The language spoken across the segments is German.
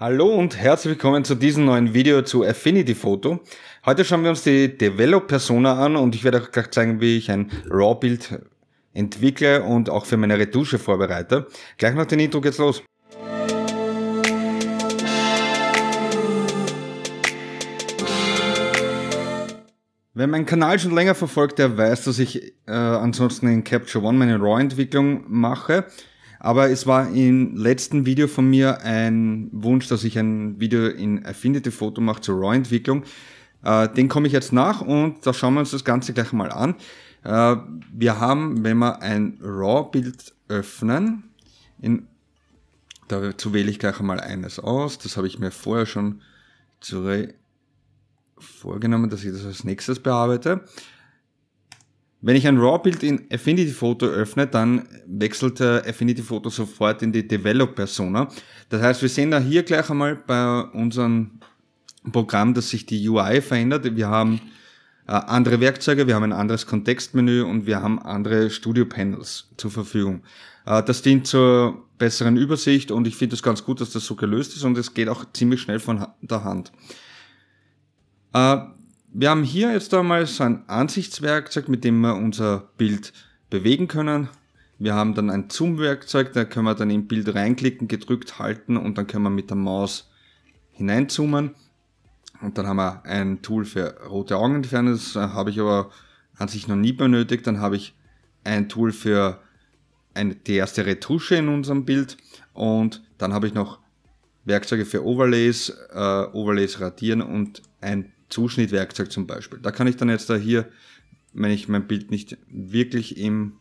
Hallo und herzlich willkommen zu diesem neuen Video zu Affinity Photo. Heute schauen wir uns die Develop Persona an und ich werde euch gleich zeigen, wie ich ein RAW-Bild entwickle und auch für meine Retusche vorbereite. Gleich nach dem Intro geht's los. Wer meinen Kanal schon länger verfolgt, der weiß, dass ich äh, ansonsten in Capture One meine RAW-Entwicklung mache aber es war im letzten Video von mir ein Wunsch, dass ich ein Video in Affinity Photo mache zur RAW-Entwicklung. Äh, den komme ich jetzt nach und da schauen wir uns das Ganze gleich mal an. Äh, wir haben, wenn wir ein RAW-Bild öffnen, in, dazu wähle ich gleich einmal eines aus. Das habe ich mir vorher schon vorgenommen, dass ich das als nächstes bearbeite. Wenn ich ein RAW-Bild in Affinity Photo öffne, dann wechselt Affinity Photo sofort in die Develop-Persona. Das heißt, wir sehen da hier gleich einmal bei unserem Programm, dass sich die UI verändert. Wir haben äh, andere Werkzeuge, wir haben ein anderes Kontextmenü und wir haben andere Studio-Panels zur Verfügung. Äh, das dient zur besseren Übersicht und ich finde es ganz gut, dass das so gelöst ist und es geht auch ziemlich schnell von der Hand. Äh, wir haben hier jetzt einmal so ein Ansichtswerkzeug, mit dem wir unser Bild bewegen können. Wir haben dann ein Zoom-Werkzeug, da können wir dann im Bild reinklicken, gedrückt halten und dann können wir mit der Maus hineinzoomen. Und dann haben wir ein Tool für rote Augenentfernung, das habe ich aber an sich noch nie benötigt. Dann habe ich ein Tool für eine, die erste Retusche in unserem Bild und dann habe ich noch Werkzeuge für Overlays, äh, Overlays radieren und ein Zuschnittwerkzeug zum Beispiel. Da kann ich dann jetzt da hier, wenn ich mein Bild nicht wirklich im,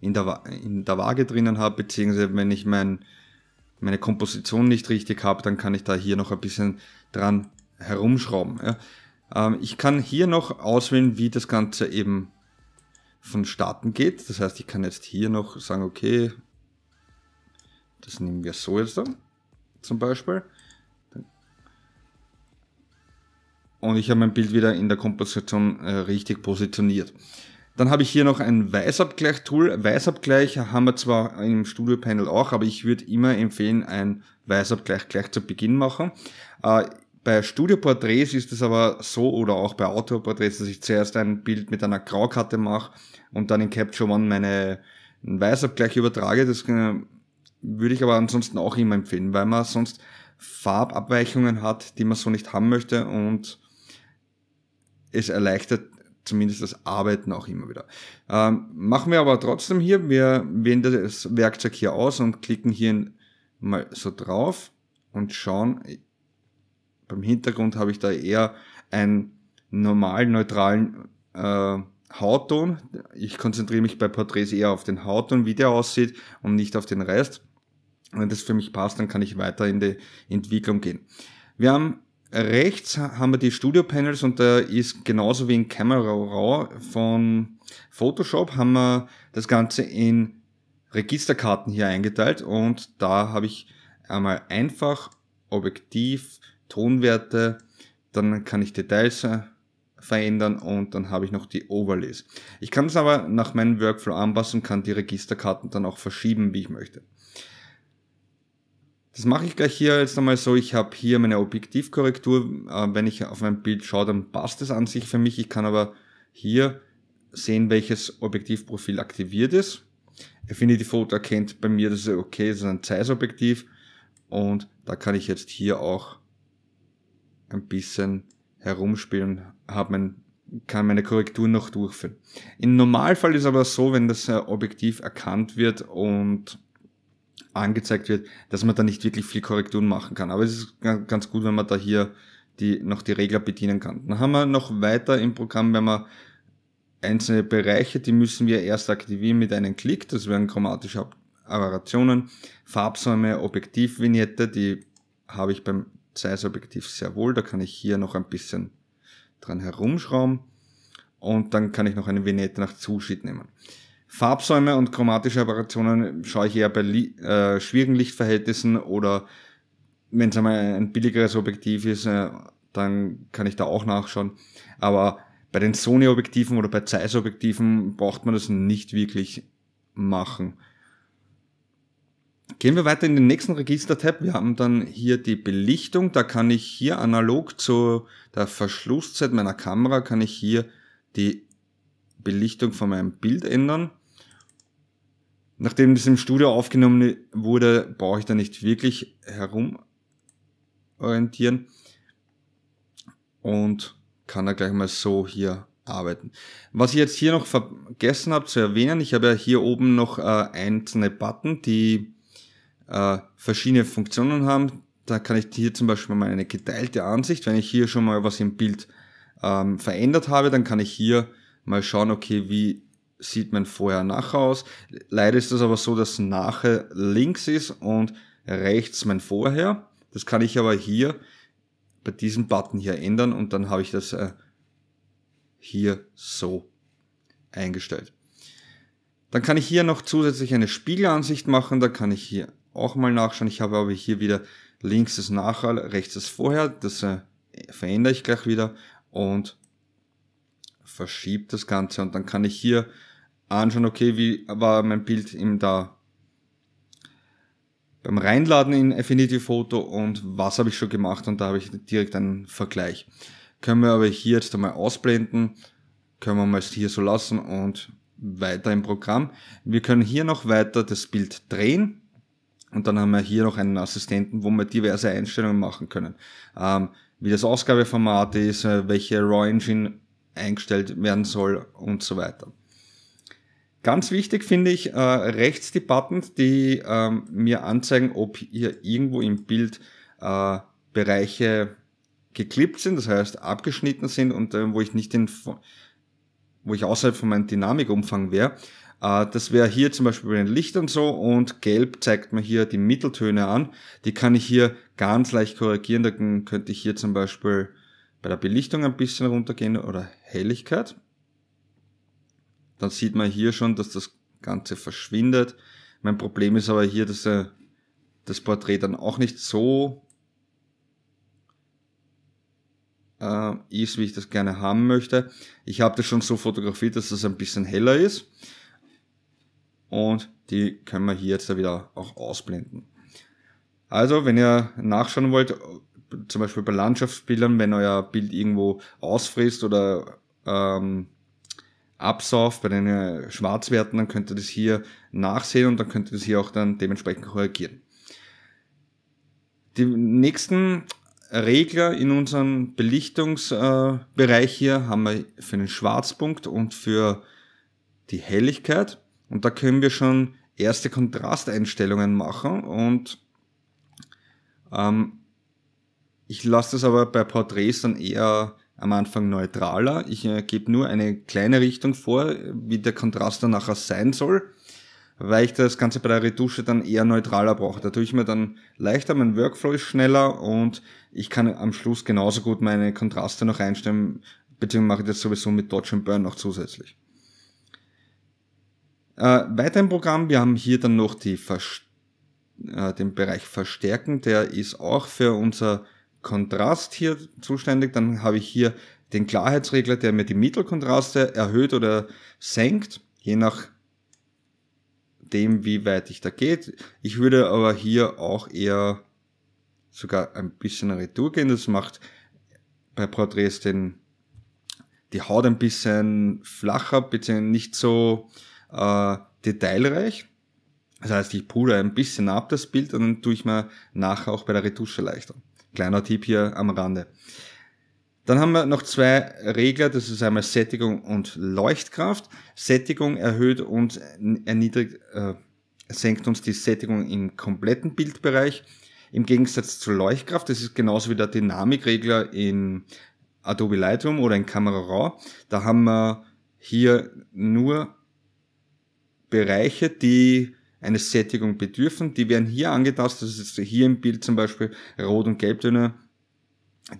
in, der, in der Waage drinnen habe, beziehungsweise wenn ich mein, meine Komposition nicht richtig habe, dann kann ich da hier noch ein bisschen dran herumschrauben. Ja. Ähm, ich kann hier noch auswählen, wie das Ganze eben vonstatten geht. Das heißt, ich kann jetzt hier noch sagen, okay, das nehmen wir so jetzt dann zum Beispiel. und ich habe mein Bild wieder in der Komposition äh, richtig positioniert. Dann habe ich hier noch ein Weißabgleich-Tool. Weißabgleich haben wir zwar im Studio-Panel auch, aber ich würde immer empfehlen, ein Weißabgleich gleich zu Beginn machen. Äh, bei Studio-Porträts ist es aber so oder auch bei Outdoor-Porträts, dass ich zuerst ein Bild mit einer Graukarte mache und dann in Capture One meine Weißabgleich übertrage. Das äh, würde ich aber ansonsten auch immer empfehlen, weil man sonst Farbabweichungen hat, die man so nicht haben möchte und es erleichtert zumindest das Arbeiten auch immer wieder. Ähm, machen wir aber trotzdem hier, wir wählen das Werkzeug hier aus und klicken hier mal so drauf und schauen, beim Hintergrund habe ich da eher einen normalen, neutralen äh, Hautton. Ich konzentriere mich bei Porträts eher auf den Hautton, wie der aussieht und nicht auf den Rest. Wenn das für mich passt, dann kann ich weiter in die Entwicklung gehen. Wir haben rechts haben wir die Studio-Panels und da ist genauso wie in Camera Raw von Photoshop haben wir das Ganze in Registerkarten hier eingeteilt und da habe ich einmal einfach, Objektiv, Tonwerte, dann kann ich Details äh, verändern und dann habe ich noch die Overlays. Ich kann es aber nach meinem Workflow anpassen kann die Registerkarten dann auch verschieben, wie ich möchte. Das mache ich gleich hier jetzt einmal so. Ich habe hier meine Objektivkorrektur. Äh, wenn ich auf mein Bild schaue, dann passt es an sich für mich. Ich kann aber hier sehen, welches Objektivprofil aktiviert ist. Affinity Photo erkennt bei mir, dass es okay ist, ein Zeiss-Objektiv. Und da kann ich jetzt hier auch ein bisschen herumspielen und mein, kann meine Korrektur noch durchführen. Im Normalfall ist aber so, wenn das äh, Objektiv erkannt wird und angezeigt wird, dass man da nicht wirklich viel Korrekturen machen kann. Aber es ist ganz gut, wenn man da hier die, noch die Regler bedienen kann. Dann haben wir noch weiter im Programm, wenn man einzelne Bereiche, die müssen wir erst aktivieren mit einem Klick, das wären chromatische Aberrationen, Farbsäume, Objektivvignette, die habe ich beim Zeiss Objektiv sehr wohl, da kann ich hier noch ein bisschen dran herumschrauben und dann kann ich noch eine Vignette nach Zuschnitt nehmen. Farbsäume und chromatische Operationen schaue ich eher bei äh, schwierigen Lichtverhältnissen oder wenn es einmal ein billigeres Objektiv ist, äh, dann kann ich da auch nachschauen. Aber bei den Sony-Objektiven oder bei Zeiss-Objektiven braucht man das nicht wirklich machen. Gehen wir weiter in den nächsten Register-Tab. Wir haben dann hier die Belichtung. Da kann ich hier analog zu der Verschlusszeit meiner Kamera, kann ich hier die Belichtung von meinem Bild ändern. Nachdem das im Studio aufgenommen wurde, brauche ich da nicht wirklich herumorientieren und kann da gleich mal so hier arbeiten. Was ich jetzt hier noch vergessen habe zu erwähnen, ich habe ja hier oben noch äh, einzelne Button, die äh, verschiedene Funktionen haben. Da kann ich hier zum Beispiel mal eine geteilte Ansicht, wenn ich hier schon mal was im Bild ähm, verändert habe, dann kann ich hier mal schauen, okay, wie sieht mein Vorher-Nachher aus. Leider ist das aber so, dass Nachher links ist und rechts mein Vorher. Das kann ich aber hier bei diesem Button hier ändern und dann habe ich das äh, hier so eingestellt. Dann kann ich hier noch zusätzlich eine Spiegelansicht machen, da kann ich hier auch mal nachschauen. Ich habe aber hier wieder links das Nachher, rechts das Vorher, das äh, verändere ich gleich wieder und verschiebe das Ganze und dann kann ich hier anschauen, okay, wie war mein Bild im da beim Reinladen in Affinity Photo und was habe ich schon gemacht und da habe ich direkt einen Vergleich. Können wir aber hier jetzt einmal ausblenden, können wir mal hier so lassen und weiter im Programm. Wir können hier noch weiter das Bild drehen und dann haben wir hier noch einen Assistenten, wo wir diverse Einstellungen machen können. Ähm, wie das Ausgabeformat ist, äh, welche RAW Engine eingestellt werden soll und so weiter. Ganz wichtig finde ich äh, rechts die Buttons, die ähm, mir anzeigen, ob hier irgendwo im Bild äh, Bereiche geklippt sind, das heißt abgeschnitten sind und äh, wo ich nicht den, wo ich außerhalb von meinem Dynamikumfang wäre. Äh, das wäre hier zum Beispiel bei den Lichtern so und gelb zeigt mir hier die Mitteltöne an. Die kann ich hier ganz leicht korrigieren. Dann könnte ich hier zum Beispiel bei der Belichtung ein bisschen runtergehen oder Helligkeit. Dann sieht man hier schon, dass das Ganze verschwindet. Mein Problem ist aber hier, dass er das Porträt dann auch nicht so äh, ist, wie ich das gerne haben möchte. Ich habe das schon so fotografiert, dass das ein bisschen heller ist. Und die können wir hier jetzt wieder auch ausblenden. Also, wenn ihr nachschauen wollt, zum Beispiel bei Landschaftsbildern, wenn euer Bild irgendwo ausfrisst oder ähm, Absauf, bei den äh, Schwarzwerten, dann könnt ihr das hier nachsehen und dann könnt ihr das hier auch dann dementsprechend korrigieren. Die nächsten Regler in unserem Belichtungsbereich äh, hier haben wir für den Schwarzpunkt und für die Helligkeit. Und da können wir schon erste Kontrasteinstellungen machen und ähm, ich lasse das aber bei Porträts dann eher am Anfang neutraler. Ich äh, gebe nur eine kleine Richtung vor, wie der Kontrast dann nachher sein soll, weil ich das Ganze bei der Retusche dann eher neutraler brauche. Da tue ich mir dann leichter, mein Workflow ist schneller und ich kann am Schluss genauso gut meine Kontraste noch einstellen, beziehungsweise mache ich das sowieso mit Dodge and Burn noch zusätzlich. Äh, weiter im Programm, wir haben hier dann noch die Verst äh, den Bereich Verstärken, der ist auch für unser Kontrast hier zuständig. Dann habe ich hier den Klarheitsregler, der mir die Mittelkontraste erhöht oder senkt, je nach dem, wie weit ich da geht. Ich würde aber hier auch eher sogar ein bisschen retour gehen. Das macht bei Porträts den, die Haut ein bisschen flacher, bitte nicht so äh, detailreich. Das heißt, ich pudere ein bisschen ab das Bild und dann tue ich mir nachher auch bei der Retusche leichter. Kleiner Tipp hier am Rande. Dann haben wir noch zwei Regler, das ist einmal Sättigung und Leuchtkraft. Sättigung erhöht und erniedrigt, äh, senkt uns die Sättigung im kompletten Bildbereich. Im Gegensatz zur Leuchtkraft, das ist genauso wie der Dynamikregler in Adobe Lightroom oder in Camera Raw. Da haben wir hier nur Bereiche, die eine Sättigung bedürfen. Die werden hier angetastet, das ist hier im Bild zum Beispiel Rot- und Gelbtöne,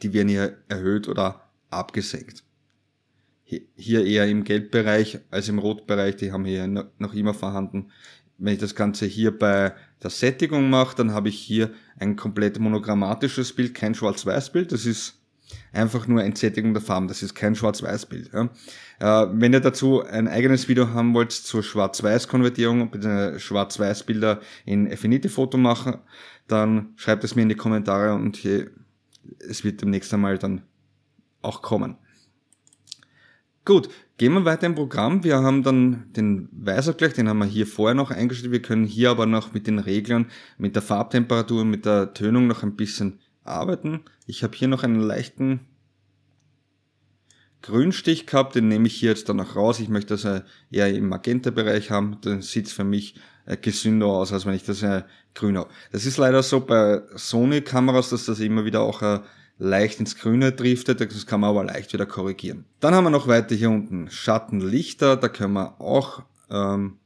die werden hier erhöht oder abgesenkt. Hier eher im Gelbbereich als im Rotbereich, die haben hier noch immer vorhanden. Wenn ich das Ganze hier bei der Sättigung mache, dann habe ich hier ein komplett monogrammatisches Bild, kein Schwarz-Weiß-Bild. Das ist Einfach nur Entsättigung der Farben, das ist kein Schwarz-Weiß-Bild. Ja. Äh, wenn ihr dazu ein eigenes Video haben wollt zur Schwarz-Weiß-Konvertierung, bitte Schwarz-Weiß-Bilder in Affinity-Foto machen, dann schreibt es mir in die Kommentare und hier, es wird demnächst einmal dann auch kommen. Gut, gehen wir weiter im Programm. Wir haben dann den Weißabgleich, den haben wir hier vorher noch eingestellt. Wir können hier aber noch mit den Reglern, mit der Farbtemperatur, mit der Tönung noch ein bisschen arbeiten. Ich habe hier noch einen leichten Grünstich gehabt, den nehme ich hier jetzt dann noch raus. Ich möchte das eher im Magenta-Bereich haben, dann sieht es für mich äh, gesünder aus, als wenn ich das äh, grün habe. Das ist leider so bei Sony-Kameras, dass das immer wieder auch äh, leicht ins Grüne driftet, das kann man aber leicht wieder korrigieren. Dann haben wir noch weiter hier unten Schattenlichter, da können wir auch ähm,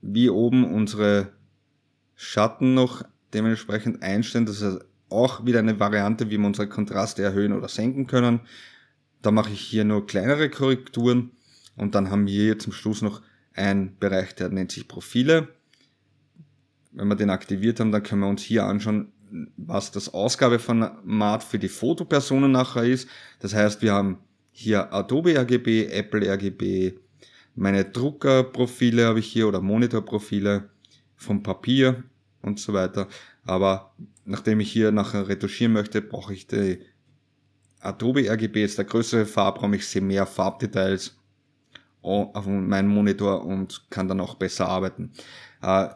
wie oben unsere Schatten noch dementsprechend einstellen, dass er auch wieder eine Variante, wie wir unsere Kontraste erhöhen oder senken können. Da mache ich hier nur kleinere Korrekturen und dann haben wir hier zum Schluss noch einen Bereich, der nennt sich Profile. Wenn wir den aktiviert haben, dann können wir uns hier anschauen, was das Ausgabeformat für die Fotopersonen nachher ist. Das heißt, wir haben hier Adobe RGB, Apple RGB, meine Druckerprofile habe ich hier oder Monitorprofile vom Papier und so weiter. Aber nachdem ich hier nachher retuschieren möchte, brauche ich die Adobe RGB, ist der größere Farbraum, ich sehe mehr Farbdetails auf meinem Monitor und kann dann auch besser arbeiten. Äh,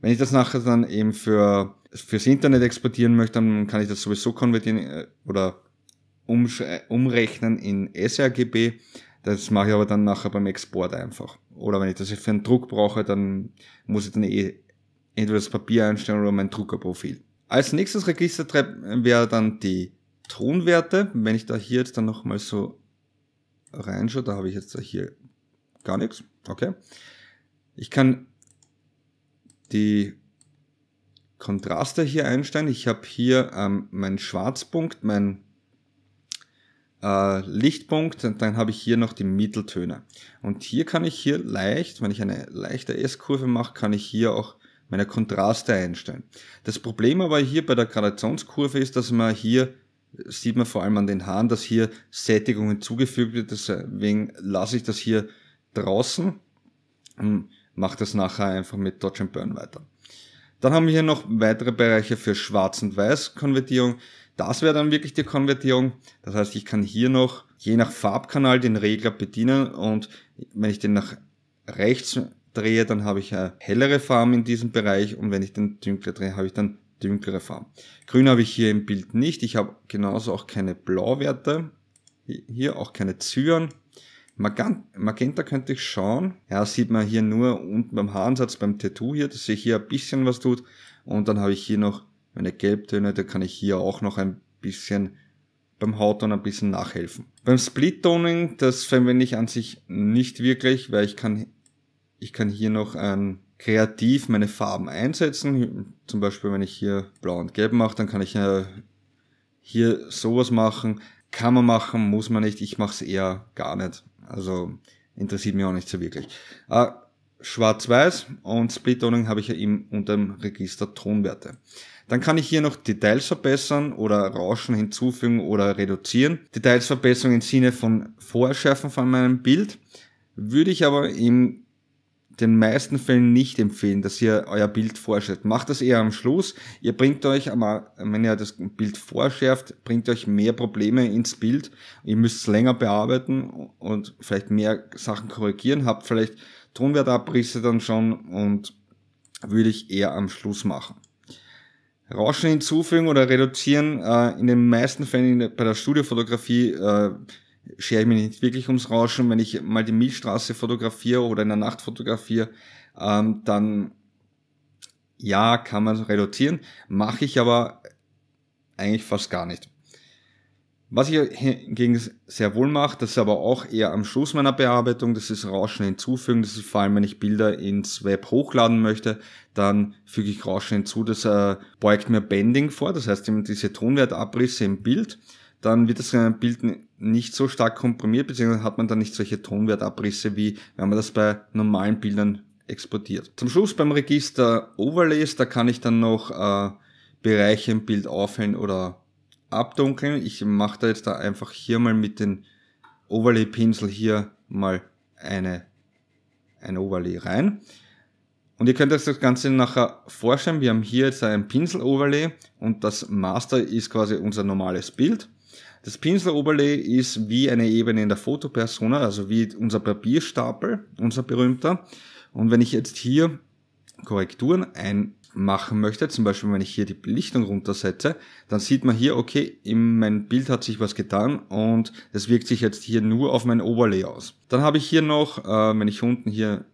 wenn ich das nachher dann eben für fürs Internet exportieren möchte, dann kann ich das sowieso konvertieren äh, oder äh, umrechnen in sRGB. Das mache ich aber dann nachher beim Export einfach. Oder wenn ich das für einen Druck brauche, dann muss ich dann eh entweder das Papier einstellen oder mein Druckerprofil. Als nächstes Registertreib wäre dann die Tonwerte. Wenn ich da hier jetzt dann nochmal so reinschaue, da habe ich jetzt da hier gar nichts. Okay. Ich kann die Kontraste hier einstellen. Ich habe hier ähm, meinen Schwarzpunkt, meinen äh, Lichtpunkt und dann habe ich hier noch die Mitteltöne. Und hier kann ich hier leicht, wenn ich eine leichte S-Kurve mache, kann ich hier auch meiner Kontraste einstellen. Das Problem aber hier bei der Gradationskurve ist, dass man hier sieht man vor allem an den Haaren, dass hier Sättigung hinzugefügt wird. Deswegen lasse ich das hier draußen und mache das nachher einfach mit Dodge and Burn weiter. Dann haben wir hier noch weitere Bereiche für Schwarz- und Weiß-Konvertierung. Das wäre dann wirklich die Konvertierung. Das heißt, ich kann hier noch je nach Farbkanal den Regler bedienen und wenn ich den nach rechts drehe, dann habe ich eine hellere Farben in diesem Bereich und wenn ich den dunkler drehe, habe ich dann dunklere Farben. Grün habe ich hier im Bild nicht. Ich habe genauso auch keine Blauwerte. Hier auch keine Zyan. Magenta könnte ich schauen. Ja, sieht man hier nur unten beim Haaransatz, beim Tattoo hier, dass sich hier ein bisschen was tut. Und dann habe ich hier noch meine Gelbtöne, da kann ich hier auch noch ein bisschen beim Hautton ein bisschen nachhelfen. Beim Split-Toning, das verwende ich an sich nicht wirklich, weil ich kann ich kann hier noch ähm, kreativ meine Farben einsetzen. Zum Beispiel, wenn ich hier blau und gelb mache, dann kann ich äh, hier sowas machen. Kann man machen, muss man nicht. Ich mache es eher gar nicht. Also interessiert mich auch nicht so wirklich. Äh, Schwarz-Weiß und Split-Toning habe ich ja eben unter dem Register Tonwerte. Dann kann ich hier noch Details verbessern oder Rauschen hinzufügen oder reduzieren. Detailsverbesserung im Sinne von Vorschärfen von meinem Bild würde ich aber im den meisten Fällen nicht empfehlen, dass ihr euer Bild vorstellt. Macht das eher am Schluss. Ihr bringt euch, wenn ihr das Bild vorschärft, bringt euch mehr Probleme ins Bild. Ihr müsst es länger bearbeiten und vielleicht mehr Sachen korrigieren. Habt vielleicht Tonwertabrisse dann schon und würde ich eher am Schluss machen. Rauschen hinzufügen oder reduzieren, äh, in den meisten Fällen bei der Studiofotografie äh, schere ich mich nicht wirklich ums Rauschen. Wenn ich mal die Milchstraße fotografiere oder in der Nacht fotografiere, ähm, dann ja, kann man reduzieren. Mache ich aber eigentlich fast gar nicht. Was ich hingegen sehr wohl mache, das ist aber auch eher am Schluss meiner Bearbeitung, das ist Rauschen hinzufügen. Das ist vor allem, wenn ich Bilder ins Web hochladen möchte, dann füge ich Rauschen hinzu. Das äh, beugt mir Bending vor, das heißt eben diese Tonwertabrisse im Bild dann wird das Bild nicht so stark komprimiert, beziehungsweise hat man dann nicht solche Tonwertabrisse, wie wenn man das bei normalen Bildern exportiert. Zum Schluss beim Register Overlays, da kann ich dann noch äh, Bereiche im Bild aufhellen oder abdunkeln. Ich mache da jetzt da einfach hier mal mit den Overlay-Pinsel hier mal eine, ein Overlay rein. Und ihr könnt euch das Ganze nachher vorstellen. Wir haben hier jetzt ein Pinsel-Overlay und das Master ist quasi unser normales Bild. Das Pinseloberlay ist wie eine Ebene in der Fotopersona, also wie unser Papierstapel, unser berühmter. Und wenn ich jetzt hier Korrekturen einmachen möchte, zum Beispiel wenn ich hier die Belichtung runtersetze, dann sieht man hier, okay, in mein Bild hat sich was getan und das wirkt sich jetzt hier nur auf mein Overlay aus. Dann habe ich hier noch, äh, wenn ich unten hier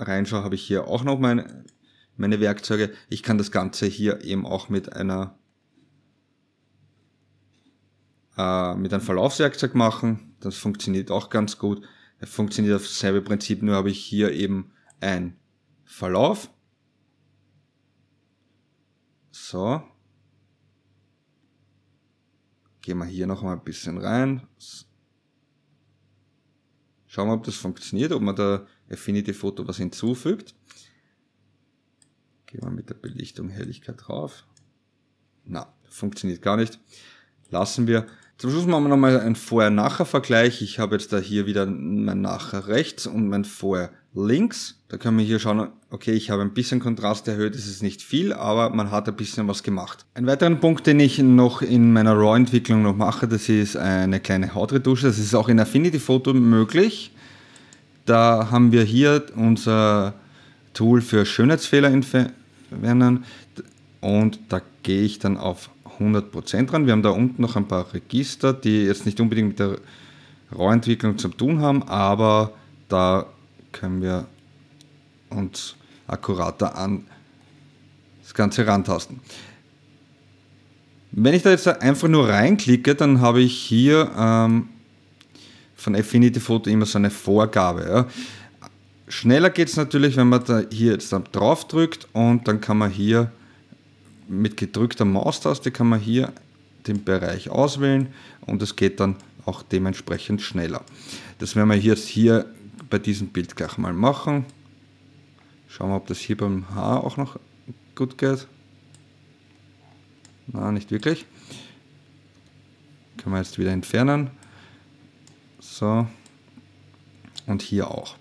reinschaue, habe ich hier auch noch meine, meine Werkzeuge. Ich kann das Ganze hier eben auch mit einer äh, mit einem Verlaufswerkzeug machen. Das funktioniert auch ganz gut. Das funktioniert auf dasselbe Prinzip, nur habe ich hier eben einen Verlauf. So. Gehen wir hier noch mal ein bisschen rein. Schauen wir, ob das funktioniert, ob man da Affinity Photo was hinzufügt. Gehen wir mit der Belichtung Helligkeit drauf. Na, funktioniert gar nicht. Lassen wir. Zum Schluss machen wir nochmal einen Vorher-Nachher-Vergleich. Ich habe jetzt da hier wieder mein Nachher rechts und mein Vorher links. Da können wir hier schauen, okay, ich habe ein bisschen Kontrast erhöht, es ist nicht viel, aber man hat ein bisschen was gemacht. Ein weiterer Punkt, den ich noch in meiner RAW-Entwicklung noch mache, das ist eine kleine Hautretusche. Das ist auch in Affinity Photo möglich. Da haben wir hier unser Tool für Schönheitsfehler entfernen und da gehe ich dann auf 100% dran. Wir haben da unten noch ein paar Register, die jetzt nicht unbedingt mit der Rauentwicklung zu tun haben, aber da können wir uns akkurater an das Ganze rantasten. Wenn ich da jetzt einfach nur reinklicke, dann habe ich hier ähm, von Affinity Photo immer so eine Vorgabe. Ja. Schneller geht es natürlich, wenn man da hier jetzt drauf drückt und dann kann man hier mit gedrückter Maustaste kann man hier den Bereich auswählen und es geht dann auch dementsprechend schneller. Das werden wir jetzt hier bei diesem Bild gleich mal machen. Schauen wir, ob das hier beim Haar auch noch gut geht. Na, nicht wirklich. Können wir jetzt wieder entfernen. So. Und hier auch.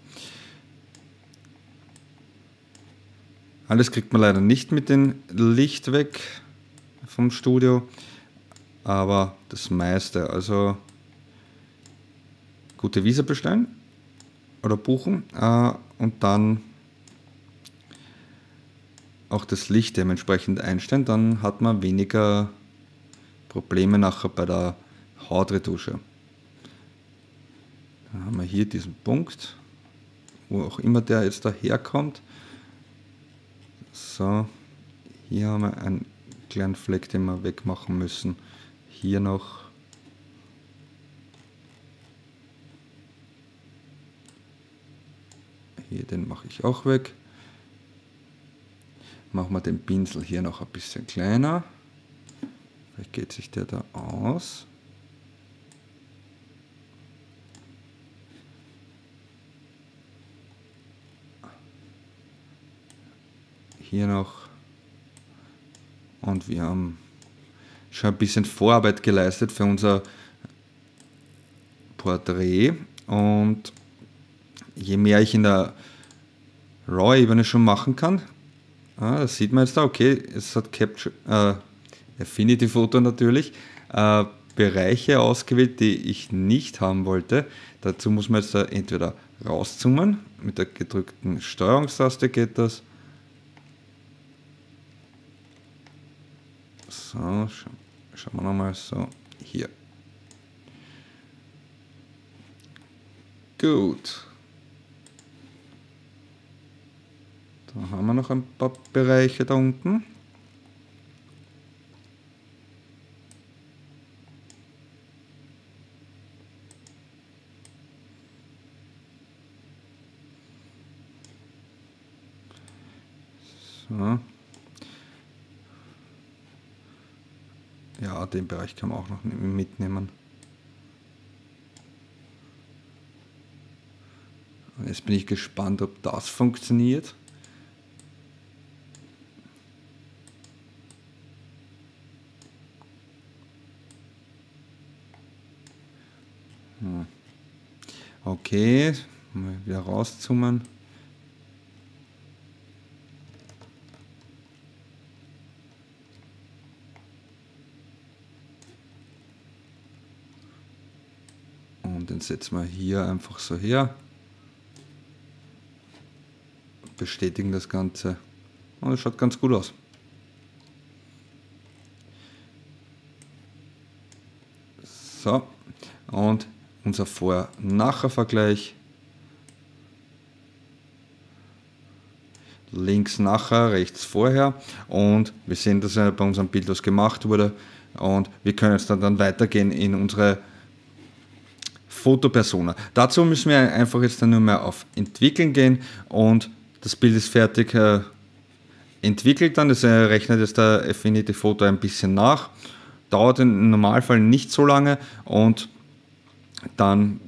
Alles kriegt man leider nicht mit dem Licht weg vom Studio, aber das meiste. Also gute Visa bestellen oder buchen äh, und dann auch das Licht dementsprechend einstellen, dann hat man weniger Probleme nachher bei der Hautretusche. Dann haben wir hier diesen Punkt, wo auch immer der jetzt daherkommt. So, hier haben wir einen kleinen Fleck, den wir wegmachen müssen. Hier noch. Hier, den mache ich auch weg. Machen wir den Pinsel hier noch ein bisschen kleiner. Vielleicht geht sich der da aus. Hier noch. Und wir haben schon ein bisschen Vorarbeit geleistet für unser Porträt. Und je mehr ich in der RAW-Ebene schon machen kann, ah, das sieht man jetzt da, okay, es hat Capture, äh, Affinity Photo natürlich, äh, Bereiche ausgewählt, die ich nicht haben wollte. Dazu muss man jetzt da entweder rauszoomen, mit der gedrückten Steuerungstaste geht das, So, schauen wir nochmal so. Hier. Gut. Da haben wir noch ein paar Bereiche da unten. So. Ja, den Bereich kann man auch noch mitnehmen. Und jetzt bin ich gespannt, ob das funktioniert. Hm. Okay, mal wieder rauszoomen. den setzen wir hier einfach so her. Bestätigen das Ganze. Und oh, es schaut ganz gut aus. So, und unser Vor-Nachher-Vergleich. Links nachher, rechts vorher. Und wir sehen, dass bei unserem Bild was gemacht wurde. Und wir können jetzt dann, dann weitergehen in unsere Fotopersona. Dazu müssen wir einfach jetzt dann nur mehr auf Entwickeln gehen und das Bild ist fertig äh, entwickelt dann. Das rechnet jetzt der Affinity Photo ein bisschen nach. Dauert im Normalfall nicht so lange und dann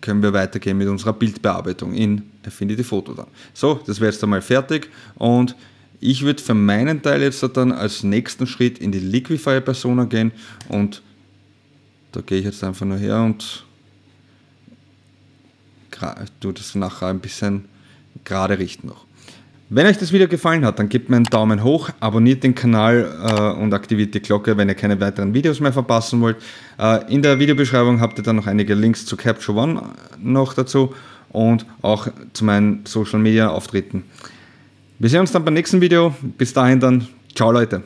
können wir weitergehen mit unserer Bildbearbeitung in Affinity Photo dann. So, das wäre jetzt einmal fertig und ich würde für meinen Teil jetzt dann als nächsten Schritt in die Liquify Persona gehen und da gehe ich jetzt einfach nur her und tue das nachher ein bisschen gerade richten noch. Wenn euch das Video gefallen hat, dann gebt mir einen Daumen hoch, abonniert den Kanal äh, und aktiviert die Glocke, wenn ihr keine weiteren Videos mehr verpassen wollt. Äh, in der Videobeschreibung habt ihr dann noch einige Links zu Capture One noch dazu und auch zu meinen Social Media Auftritten. Wir sehen uns dann beim nächsten Video. Bis dahin dann, ciao Leute.